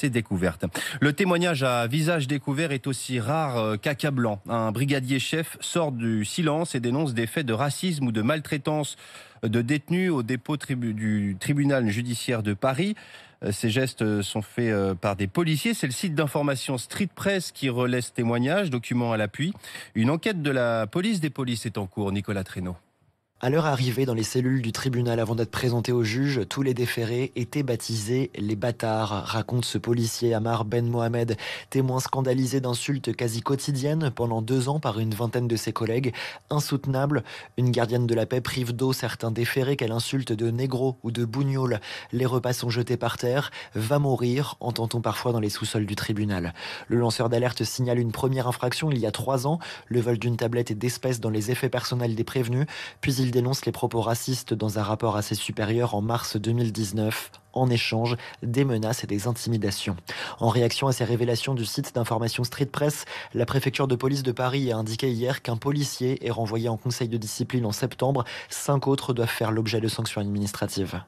ses découvertes. Le témoignage à visage découvert est aussi rare euh, qu'accablant. Un brigadier chef sort du silence et dénonce des faits de racisme ou de maltraitance de détenus au dépôt du tribunal judiciaire de Paris. Euh, ces gestes euh, sont faits par des policiers. C'est le site d'information Street Press qui relaie ce témoignage, document à l'appui. Une enquête de la police des polices est en cours, Nicolas Trénaud. À leur arrivée dans les cellules du tribunal avant d'être présentés au juge, tous les déférés étaient baptisés les bâtards, raconte ce policier Amar Ben Mohamed, témoin scandalisé d'insultes quasi quotidiennes pendant deux ans par une vingtaine de ses collègues. Insoutenable, une gardienne de la paix prive d'eau certains déférés qu'elle insulte de négro ou de bougnoule. Les repas sont jetés par terre. Va mourir, entend-on parfois dans les sous-sols du tribunal. Le lanceur d'alerte signale une première infraction il y a trois ans, le vol d'une tablette et d'espèces dans les effets personnels des prévenus, puis il dénonce les propos racistes dans un rapport à ses supérieurs en mars 2019, en échange des menaces et des intimidations. En réaction à ces révélations du site d'information Street Press, la préfecture de police de Paris a indiqué hier qu'un policier est renvoyé en conseil de discipline en septembre. Cinq autres doivent faire l'objet de sanctions administratives.